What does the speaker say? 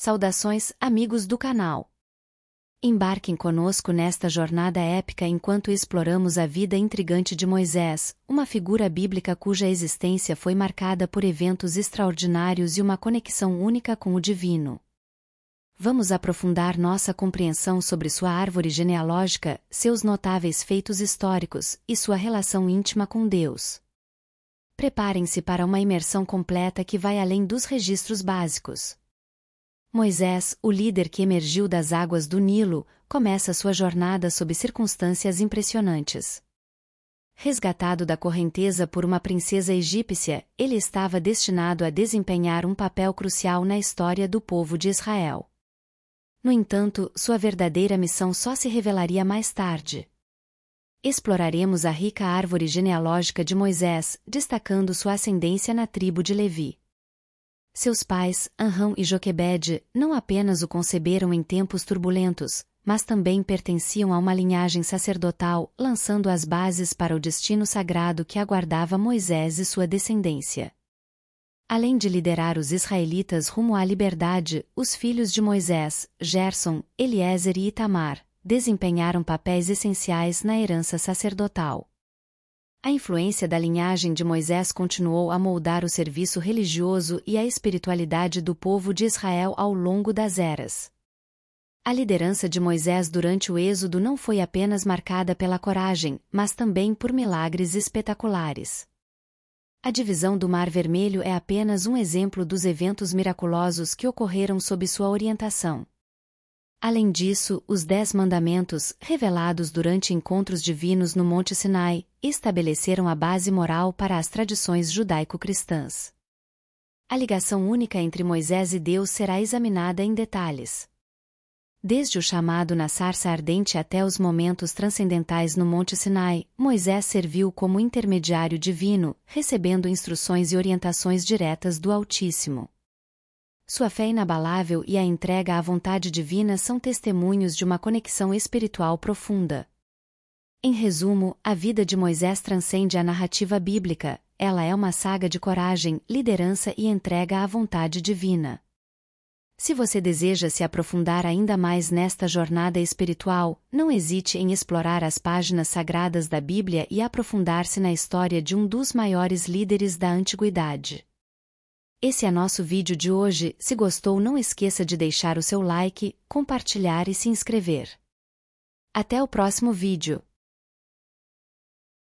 Saudações, amigos do canal. Embarquem conosco nesta jornada épica enquanto exploramos a vida intrigante de Moisés, uma figura bíblica cuja existência foi marcada por eventos extraordinários e uma conexão única com o divino. Vamos aprofundar nossa compreensão sobre sua árvore genealógica, seus notáveis feitos históricos e sua relação íntima com Deus. Preparem-se para uma imersão completa que vai além dos registros básicos. Moisés, o líder que emergiu das águas do Nilo, começa sua jornada sob circunstâncias impressionantes. Resgatado da correnteza por uma princesa egípcia, ele estava destinado a desempenhar um papel crucial na história do povo de Israel. No entanto, sua verdadeira missão só se revelaria mais tarde. Exploraremos a rica árvore genealógica de Moisés, destacando sua ascendência na tribo de Levi. Seus pais, Anrão e Joquebede, não apenas o conceberam em tempos turbulentos, mas também pertenciam a uma linhagem sacerdotal, lançando as bases para o destino sagrado que aguardava Moisés e sua descendência. Além de liderar os israelitas rumo à liberdade, os filhos de Moisés, Gerson, Eliezer e Itamar, desempenharam papéis essenciais na herança sacerdotal. A influência da linhagem de Moisés continuou a moldar o serviço religioso e a espiritualidade do povo de Israel ao longo das eras. A liderança de Moisés durante o Êxodo não foi apenas marcada pela coragem, mas também por milagres espetaculares. A divisão do Mar Vermelho é apenas um exemplo dos eventos miraculosos que ocorreram sob sua orientação. Além disso, os Dez Mandamentos, revelados durante encontros divinos no Monte Sinai, estabeleceram a base moral para as tradições judaico-cristãs. A ligação única entre Moisés e Deus será examinada em detalhes. Desde o chamado na sarça ardente até os momentos transcendentais no Monte Sinai, Moisés serviu como intermediário divino, recebendo instruções e orientações diretas do Altíssimo. Sua fé inabalável e a entrega à vontade divina são testemunhos de uma conexão espiritual profunda. Em resumo, a vida de Moisés transcende a narrativa bíblica, ela é uma saga de coragem, liderança e entrega à vontade divina. Se você deseja se aprofundar ainda mais nesta jornada espiritual, não hesite em explorar as páginas sagradas da Bíblia e aprofundar-se na história de um dos maiores líderes da antiguidade. Esse é nosso vídeo de hoje. Se gostou, não esqueça de deixar o seu like, compartilhar e se inscrever. Até o próximo vídeo.